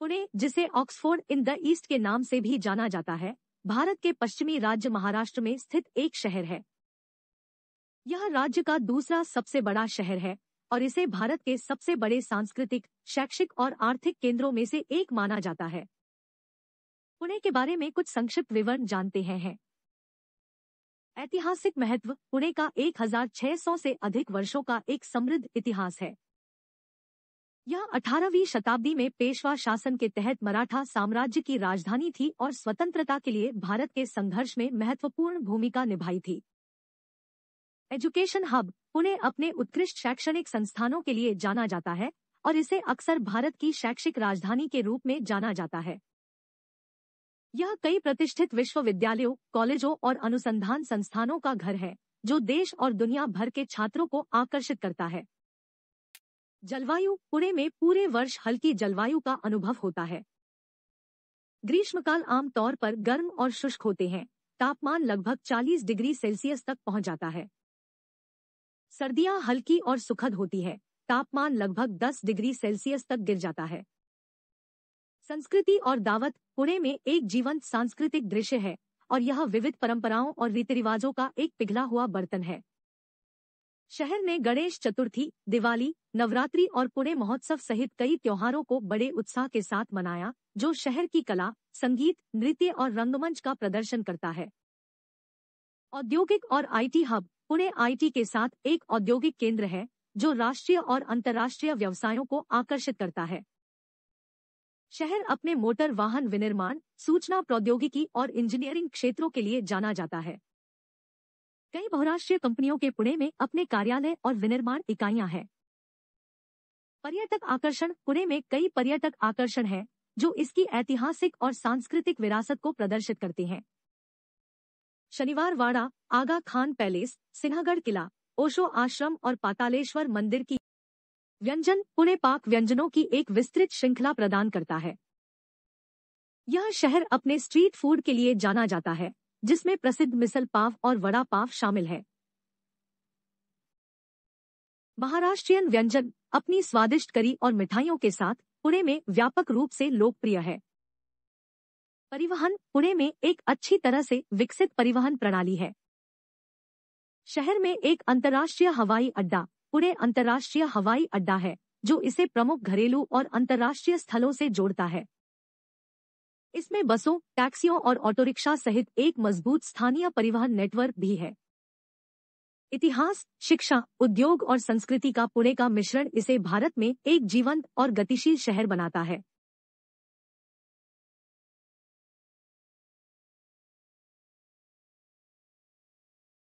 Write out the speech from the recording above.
पुणे जिसे Oxford in the east के नाम से भी जाना जाता है भारत के पश्चिमी राज्य महाराष्ट्र में स्थित एक शहर है यह राज्य का दूसरा सबसे बड़ा शहर है और इसे भारत के सबसे बड़े सांस्कृतिक शैक्षिक और आर्थिक केंद्रों में से एक माना जाता है पुणे के बारे में कुछ संक्षिप्त विवरण जानते हैं है। ऐतिहासिक महत्व पुणे का 1600 से अधिक वर्षों का एक समृद्ध इतिहास है यह 18वीं शताब्दी में पेशवा शासन के तहत मराठा साम्राज्य की राजधानी थी और स्वतंत्रता के लिए भारत के संघर्ष में महत्वपूर्ण भूमिका निभाई थी एजुकेशन हब पुणे अपने उत्कृष्ट शैक्षणिक संस्थानों के लिए जाना जाता है और इसे अक्सर भारत की शैक्षिक राजधानी के रूप में जाना जाता है यह कई प्रतिष्ठित विश्वविद्यालयों कॉलेजों और अनुसंधान संस्थानों का घर है जो देश और दुनिया भर के छात्रों को आकर्षित करता है जलवायु पुणे में पूरे वर्ष हल्की जलवायु का अनुभव होता है ग्रीष्मकाल आमतौर पर गर्म और शुष्क होते हैं तापमान लगभग 40 डिग्री सेल्सियस तक पहुंच जाता है सर्दियां हल्की और सुखद होती है तापमान लगभग 10 डिग्री सेल्सियस तक गिर जाता है संस्कृति और दावत पुणे में एक जीवंत सांस्कृतिक दृश्य है और यह विविध परंपराओं और रीति रिवाजों का एक पिघला हुआ बर्तन है शहर में गणेश चतुर्थी दिवाली नवरात्रि और पुणे महोत्सव सहित कई त्योहारों को बड़े उत्साह के साथ मनाया जो शहर की कला संगीत नृत्य और रंगमंच का प्रदर्शन करता है औद्योगिक और आईटी हब पुणे आईटी के साथ एक औद्योगिक केंद्र है जो राष्ट्रीय और अंतर्राष्ट्रीय व्यवसायों को आकर्षित करता है शहर अपने मोटर वाहन विनिर्माण सूचना प्रौद्योगिकी और इंजीनियरिंग क्षेत्रों के लिए जाना जाता है कई बहुराष्ट्रीय कंपनियों के पुणे में अपने कार्यालय और विनिर्माण इकाइयां हैं पर्यटक आकर्षण पुणे में कई पर्यटक आकर्षण हैं जो इसकी ऐतिहासिक और सांस्कृतिक विरासत को प्रदर्शित करते हैं शनिवार वाड़ा आगा खान पैलेस सिन्हागढ़ किला ओशो आश्रम और पातालेश्वर मंदिर की व्यंजन पुणे पाक व्यंजनों की एक विस्तृत श्रृंखला प्रदान करता है यह शहर अपने स्ट्रीट फूड के लिए जाना जाता है जिसमें प्रसिद्ध मिसल पाव और वड़ा पाव शामिल है महाराष्ट्रियन व्यंजन अपनी स्वादिष्ट करी और मिठाइयों के साथ पुणे में व्यापक रूप से लोकप्रिय है परिवहन पुणे में एक अच्छी तरह से विकसित परिवहन प्रणाली है शहर में एक अंतर्राष्ट्रीय हवाई अड्डा पुणे अंतर्राष्ट्रीय हवाई अड्डा है जो इसे प्रमुख घरेलू और अंतर्राष्ट्रीय स्थलों से जोड़ता है इसमें बसों टैक्सियों और ऑटो रिक्शा सहित एक मजबूत स्थानीय परिवहन नेटवर्क भी है इतिहास शिक्षा उद्योग और संस्कृति का पुणे का मिश्रण इसे भारत में एक जीवंत और गतिशील शहर बनाता है